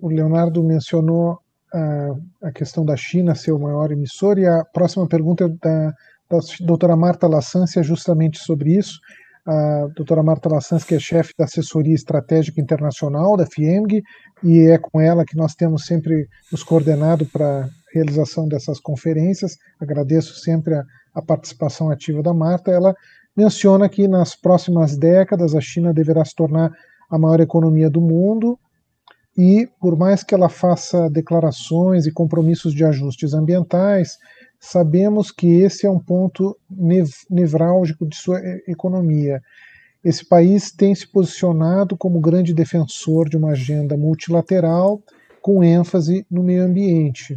o Leonardo mencionou a, ah, a, questão da China ser o maior emissor, e a próxima pergunta é da, da doutora Marta Lassance é justamente sobre isso. A doutora Marta Lassans, que é chefe da assessoria estratégica internacional da FIEMG, e é com ela que nós temos sempre nos coordenado para realização dessas conferências. Agradeço sempre a, a participação ativa da Marta. Ela menciona que nas próximas décadas a China deverá se tornar a maior economia do mundo, e, por mais que ela faça declarações e compromissos de ajustes ambientais, sabemos que esse é um ponto nev nevrálgico de sua economia. Esse país tem se posicionado como grande defensor de uma agenda multilateral com ênfase no meio ambiente.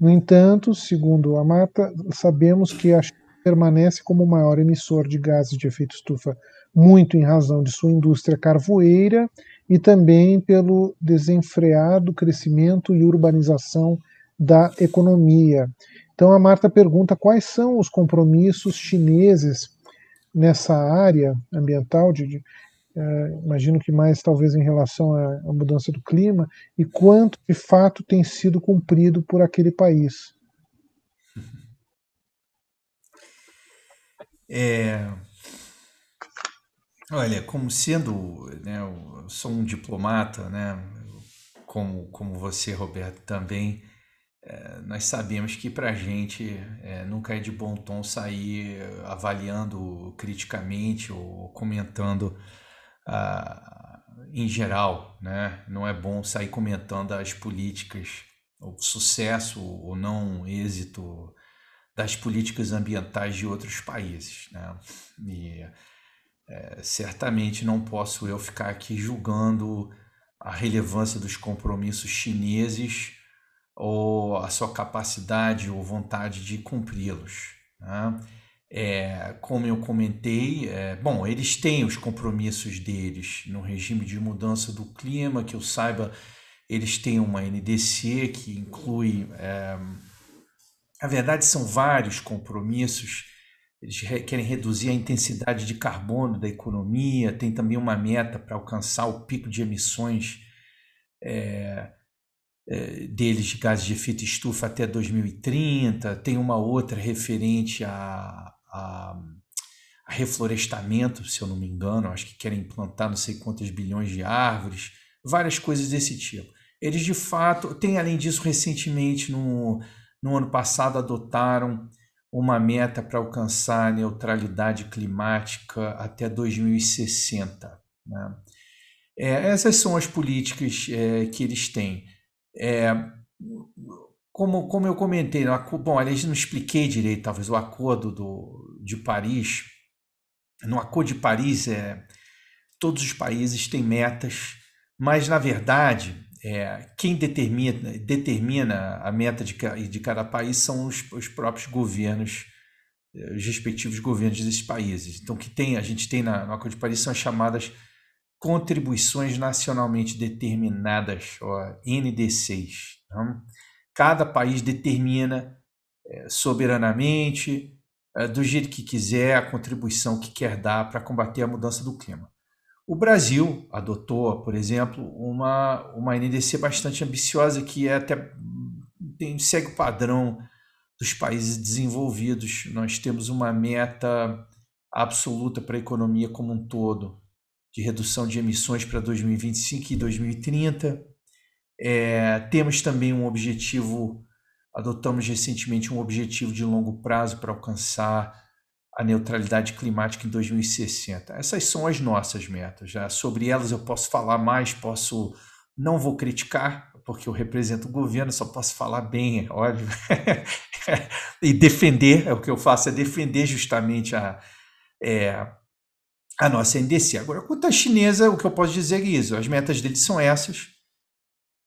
No entanto, segundo a Mata, sabemos que a China permanece como o maior emissor de gases de efeito estufa, muito em razão de sua indústria carvoeira e também pelo desenfreado crescimento e urbanização da economia. Então a Marta pergunta quais são os compromissos chineses nessa área ambiental, de, de eh, imagino que mais talvez em relação à, à mudança do clima, e quanto de fato tem sido cumprido por aquele país. É, Olha, como sendo, né, eu sou um diplomata, né, como, como você, Roberto, também, é, nós sabemos que para a gente é, nunca é de bom tom sair avaliando criticamente ou comentando ah, em geral, né? Não é bom sair comentando as políticas, o sucesso ou não êxito das políticas ambientais de outros países, né? E, é, certamente não posso eu ficar aqui julgando a relevância dos compromissos chineses ou a sua capacidade ou vontade de cumpri-los. Né? É, como eu comentei, é, bom, eles têm os compromissos deles no regime de mudança do clima, que eu saiba, eles têm uma NDC que inclui. É, na verdade, são vários compromissos eles querem reduzir a intensidade de carbono da economia, tem também uma meta para alcançar o pico de emissões é, é, deles de gases de efeito estufa até 2030, tem uma outra referente a, a, a reflorestamento, se eu não me engano, acho que querem plantar não sei quantas bilhões de árvores, várias coisas desse tipo. Eles de fato, tem além disso, recentemente, no, no ano passado, adotaram uma meta para alcançar a neutralidade climática até 2060. Né? É, essas são as políticas é, que eles têm. É, como, como eu comentei, né, bom, aliás, não expliquei direito, talvez, o acordo do, de Paris. No acordo de Paris, é, todos os países têm metas, mas, na verdade, é, quem determina, determina a meta de, de cada país são os, os próprios governos, eh, os respectivos governos desses países. Então, que tem, a gente tem na, na Acordo de Paris são as chamadas contribuições nacionalmente determinadas, ó, NDCs. Tá? Cada país determina é, soberanamente, é, do jeito que quiser, a contribuição que quer dar para combater a mudança do clima. O Brasil adotou, por exemplo, uma, uma NDC bastante ambiciosa que é até tem, segue o padrão dos países desenvolvidos. Nós temos uma meta absoluta para a economia como um todo, de redução de emissões para 2025 e 2030. É, temos também um objetivo, adotamos recentemente um objetivo de longo prazo para alcançar a neutralidade climática em 2060. Essas são as nossas metas. Já sobre elas eu posso falar mais, posso não vou criticar, porque eu represento o governo, só posso falar bem, é óbvio. e defender, é o que eu faço, é defender justamente a, é, a nossa NDC. Agora, quanto à chinesa, o que eu posso dizer é isso: as metas deles são essas.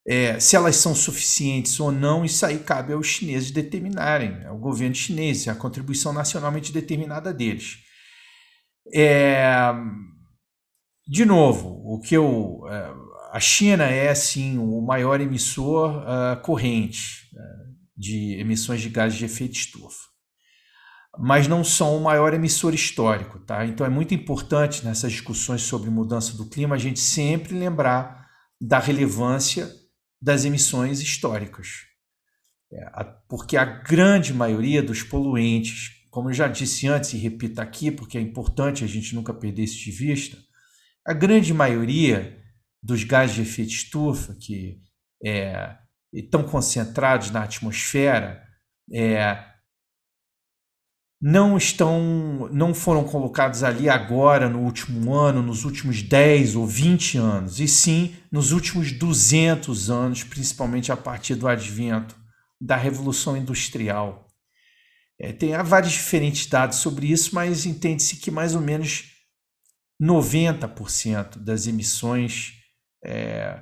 É, se elas são suficientes ou não, isso aí cabe aos chineses determinarem, ao né? governo chinês, a contribuição nacionalmente determinada deles. É, de novo, o que eu, é, a China é assim o maior emissor uh, corrente uh, de emissões de gases de efeito estufa, mas não são o maior emissor histórico, tá? Então é muito importante nessas discussões sobre mudança do clima a gente sempre lembrar da relevância das emissões históricas. É, porque a grande maioria dos poluentes, como eu já disse antes e repito aqui, porque é importante a gente nunca perder isso de vista, a grande maioria dos gases de efeito estufa que é, estão concentrados na atmosfera é, não estão, não foram colocados ali agora no último ano, nos últimos 10 ou 20 anos, e sim nos últimos 200 anos, principalmente a partir do advento da Revolução Industrial. É, tem há vários diferentes dados sobre isso, mas entende-se que mais ou menos 90% das emissões é,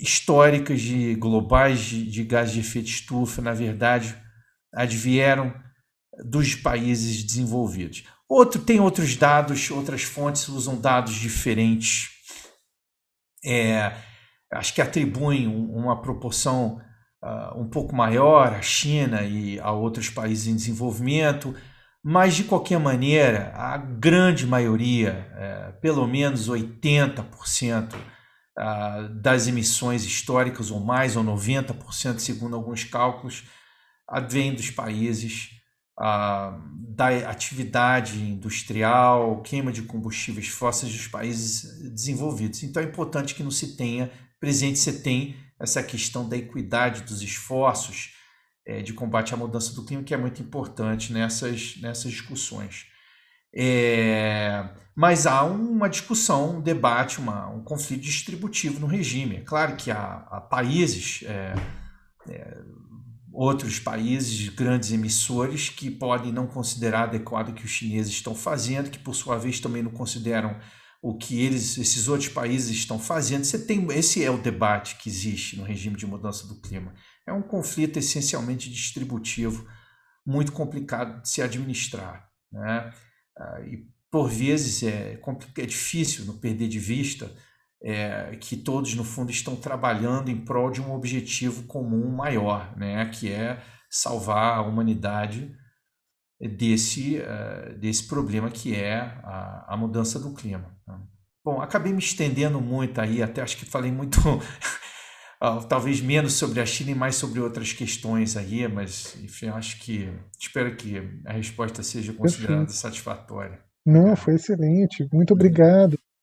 históricas de globais de, de gás de efeito estufa, na verdade, advieram dos países desenvolvidos. Outro tem outros dados, outras fontes usam dados diferentes. É, acho que atribuem uma proporção uh, um pouco maior à China e a outros países em desenvolvimento, mas de qualquer maneira, a grande maioria, é, pelo menos 80% uh, ah, das emissões históricas, ou mais, ou 90%, segundo alguns cálculos, advém dos países ah, da atividade industrial, queima de combustíveis fósseis dos países desenvolvidos. Então é importante que não se tenha presente, se tem essa questão da equidade dos esforços é, de combate à mudança do clima, que é muito importante nessas, nessas discussões. É, mas há uma discussão, um debate, uma, um conflito distributivo no regime. É claro que há, há países. É, outros países, grandes emissores, que podem não considerar adequado o que os chineses estão fazendo, que por sua vez também não consideram o que eles, esses outros países estão fazendo. Você tem, esse é o debate que existe no regime de mudança do clima. É um conflito essencialmente distributivo, muito complicado de se administrar. Né? Ah, e por vezes é, é difícil não perder de vista é, que todos, no fundo, estão trabalhando em prol de um objetivo comum maior, né, que é salvar a humanidade desse, uh, desse problema que é a, a mudança do clima. Né. Bom, acabei me estendendo muito aí, até acho que falei muito, ah, talvez menos sobre a China e mais sobre outras questões aí, mas enfim, acho que espero que a resposta seja considerada Perfeito. satisfatória. Não, foi excelente. Muito obrigado.